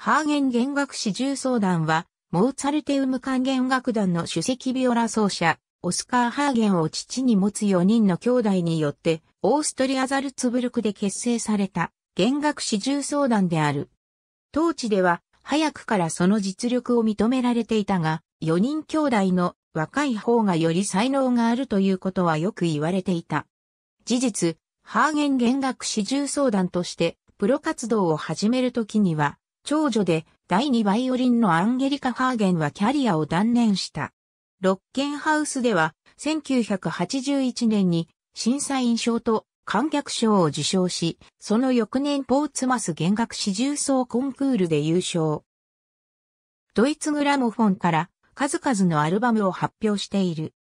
ハーゲン弦楽四重奏団は、モーツァルテウム管弦楽団の首席ビオラ奏者、オスカー・ハーゲンを父に持つ4人の兄弟によって、オーストリア・ザルツブルクで結成された、弦楽四重奏団である。当地では、早くからその実力を認められていたが、4人兄弟の若い方がより才能があるということはよく言われていた。事実、ハーゲン弦楽四重奏団として、プロ活動を始めるときには、長女で第2バイオリンのアンゲリカ・ハーゲンはキャリアを断念した。ロッケンハウスでは1981年に審査員賞と観客賞を受賞し、その翌年ポーツマス弦楽四重奏コンクールで優勝。ドイツグラモフォンから数々のアルバムを発表している。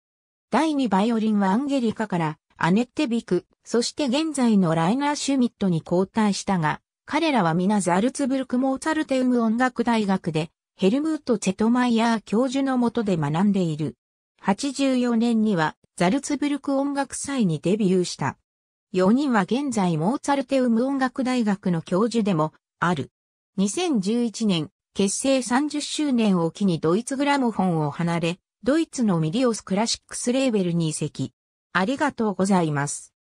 第2バイオリンはアンゲリカからアネッテビク、そして現在のライナー・シュミットに交代したが、彼らは皆ザルツブルク・モーツァルテウム音楽大学で、ヘルムート・チェトマイヤー教授のもとで学んでいる。84年には、ザルツブルク音楽祭にデビューした。4人は現在モーツァルテウム音楽大学の教授でも、ある。2011年、結成30周年を機にドイツグラモフォンを離れ、ドイツのミリオスクラシックスレーベルに移籍。ありがとうございます。